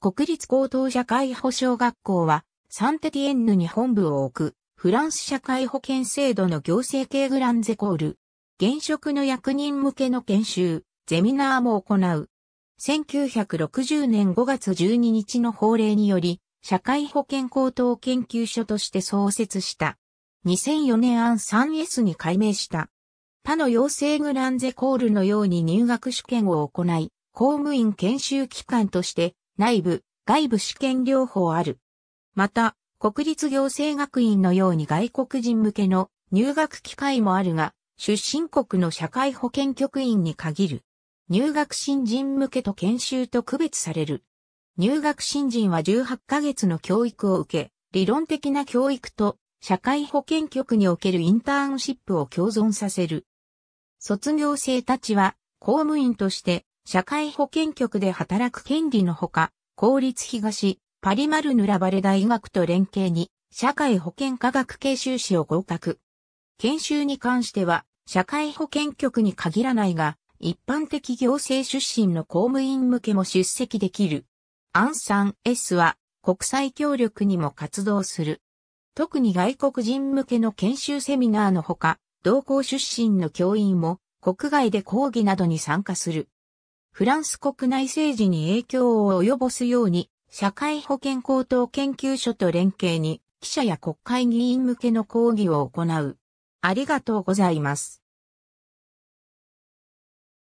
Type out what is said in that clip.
国立高等社会保障学校は、サンテティエンヌに本部を置く、フランス社会保険制度の行政系グランゼコール。現職の役人向けの研修、ゼミナーも行う。1960年5月12日の法令により、社会保険高等研究所として創設した。2004年案 3S に改名した。他の養成グランゼコールのように入学試験を行い、公務員研修機関として内部、外部試験療法ある。また、国立行政学院のように外国人向けの入学機会もあるが、出身国の社会保険局員に限る。入学新人向けと研修と区別される。入学新人は18ヶ月の教育を受け、理論的な教育と社会保険局におけるインターンシップを共存させる。卒業生たちは公務員として社会保険局で働く権利のほか、公立東、パリマルヌラバレ大学と連携に、社会保険科学研修士を合格。研修に関しては、社会保険局に限らないが、一般的行政出身の公務員向けも出席できる。アンサン S は国際協力にも活動する。特に外国人向けの研修セミナーのほか、同校出身の教員も国外で講義などに参加する。フランス国内政治に影響を及ぼすように、社会保険高等研究所と連携に、記者や国会議員向けの講義を行う。ありがとうございます。